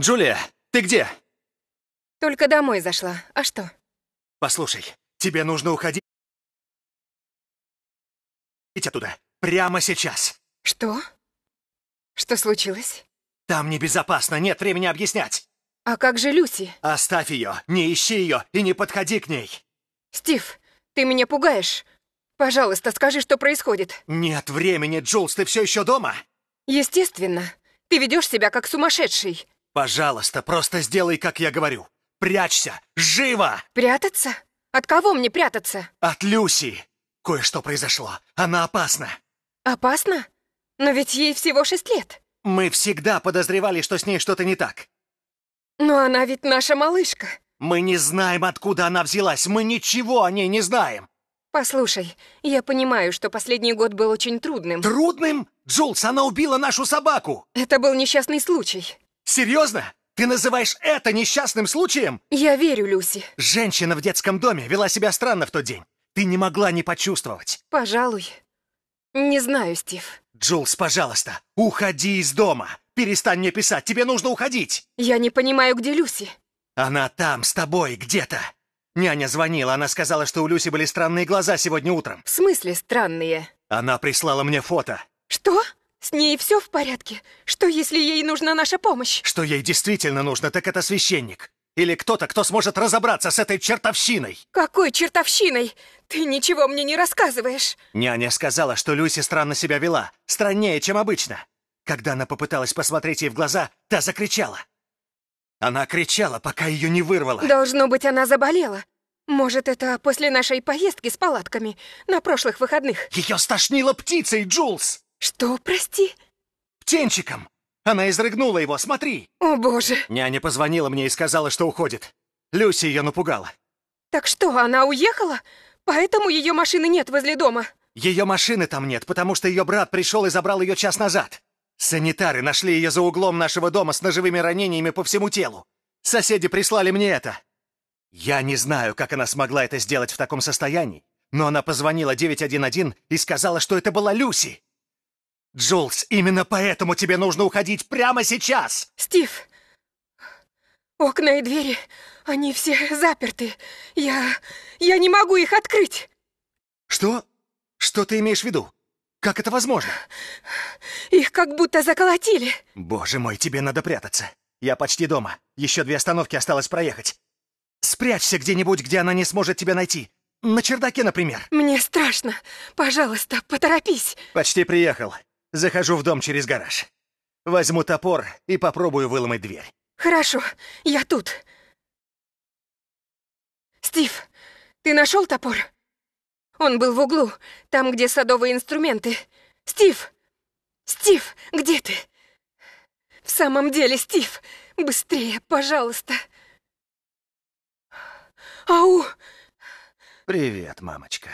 Джулия, ты где? Только домой зашла. А что? Послушай, тебе нужно уходить оттуда. Прямо сейчас. Что? Что случилось? Там небезопасно, нет времени объяснять. А как же Люси? Оставь ее, не ищи ее и не подходи к ней. Стив, ты меня пугаешь. Пожалуйста, скажи, что происходит. Нет времени, Джулс, ты все еще дома? Естественно. Ты ведешь себя как сумасшедший. Пожалуйста, просто сделай, как я говорю. Прячься! Живо! Прятаться? От кого мне прятаться? От Люси! Кое-что произошло. Она опасна. Опасна? Но ведь ей всего шесть лет. Мы всегда подозревали, что с ней что-то не так. Но она ведь наша малышка. Мы не знаем, откуда она взялась. Мы ничего о ней не знаем. Послушай, я понимаю, что последний год был очень трудным. Трудным? Джулс, она убила нашу собаку! Это был несчастный случай. Серьезно? Ты называешь это несчастным случаем? Я верю, Люси. Женщина в детском доме вела себя странно в тот день. Ты не могла не почувствовать. Пожалуй. Не знаю, Стив. Джулс, пожалуйста, уходи из дома. Перестань мне писать, тебе нужно уходить. Я не понимаю, где Люси. Она там, с тобой, где-то. Няня звонила, она сказала, что у Люси были странные глаза сегодня утром. В смысле странные? Она прислала мне фото. Что? С ней все в порядке? Что, если ей нужна наша помощь? Что ей действительно нужно, так это священник. Или кто-то, кто сможет разобраться с этой чертовщиной. Какой чертовщиной? Ты ничего мне не рассказываешь. Няня сказала, что Люси странно себя вела. Страннее, чем обычно. Когда она попыталась посмотреть ей в глаза, та закричала. Она кричала, пока ее не вырвало. Должно быть, она заболела. Может, это после нашей поездки с палатками на прошлых выходных. Ее стошнило птицей, Джулс! Что, прости? Птенчиком! Она изрыгнула его, смотри! О, боже! Няня позвонила мне и сказала, что уходит. Люси ее напугала. Так что, она уехала? Поэтому ее машины нет возле дома? Ее машины там нет, потому что ее брат пришел и забрал ее час назад. Санитары нашли ее за углом нашего дома с ножевыми ранениями по всему телу. Соседи прислали мне это. Я не знаю, как она смогла это сделать в таком состоянии, но она позвонила 911 и сказала, что это была Люси. Джулс, именно поэтому тебе нужно уходить прямо сейчас! Стив, окна и двери, они все заперты. Я... я не могу их открыть. Что? Что ты имеешь в виду? Как это возможно? Их как будто заколотили. Боже мой, тебе надо прятаться. Я почти дома. Еще две остановки осталось проехать. Спрячься где-нибудь, где она не сможет тебя найти. На чердаке, например. Мне страшно. Пожалуйста, поторопись. Почти приехал. Захожу в дом через гараж. Возьму топор и попробую выломать дверь. Хорошо, я тут. Стив, ты нашел топор? Он был в углу, там, где садовые инструменты. Стив! Стив, где ты? В самом деле, Стив, быстрее, пожалуйста. Ау! Привет, мамочка.